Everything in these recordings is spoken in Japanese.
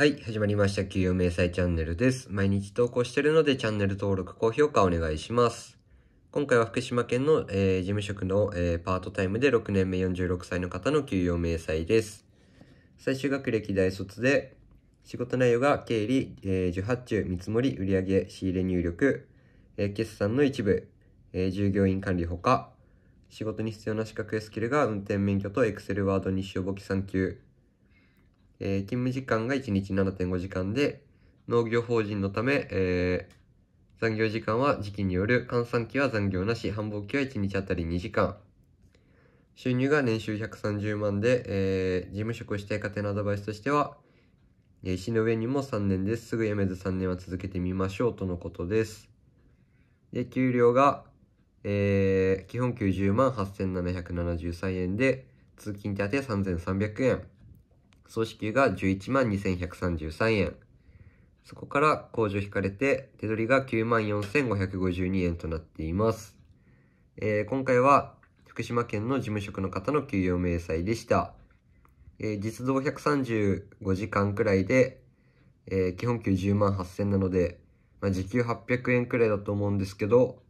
はい、始まりました。給与明細チャンネルです。毎日投稿してるので、チャンネル登録、高評価お願いします。今回は福島県の、えー、事務職の、えー、パートタイムで6年目46歳の方の給与明細です。最終学歴大卒で、仕事内容が経理、えー、受発注、見積もり、売上、仕入れ入力、えー、決算の一部、え従業員管理ほか、仕事に必要な資格やスキルが運転免許と Excel ワード日照簿記3級、えー、勤務時間が1日7.5時間で、農業法人のため、えー、残業時間は時期による、換算期は残業なし、繁忙期は1日あたり2時間。収入が年収130万で、えー、事務職たい。家庭のアドバイスとしては、え石の上にも3年です。すぐ辞めず3年は続けてみましょうとのことです。で、給料が、えー、基本給10万8773円で、通勤手当3300円。総支給が11万2133円。そこから控除引かれて、手取りが9万4552円となっています。えー、今回は福島県の事務職の方の給与明細でした。えー、実働135時間くらいで、えー、基本給10万8000なので、まあ、時給800円くらいだと思うんですけど、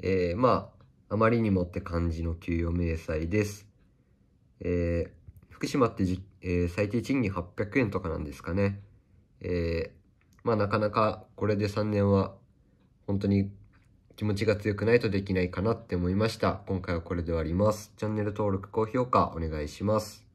えー、まあ、あまりにもって感じの給与明細です。えー、福島ってじ、えー、最低賃金800円とかなんですかね。えー、まあなかなかこれで3年は本当に気持ちが強くないとできないかなって思いました。今回はこれで終わります。チャンネル登録、高評価お願いします。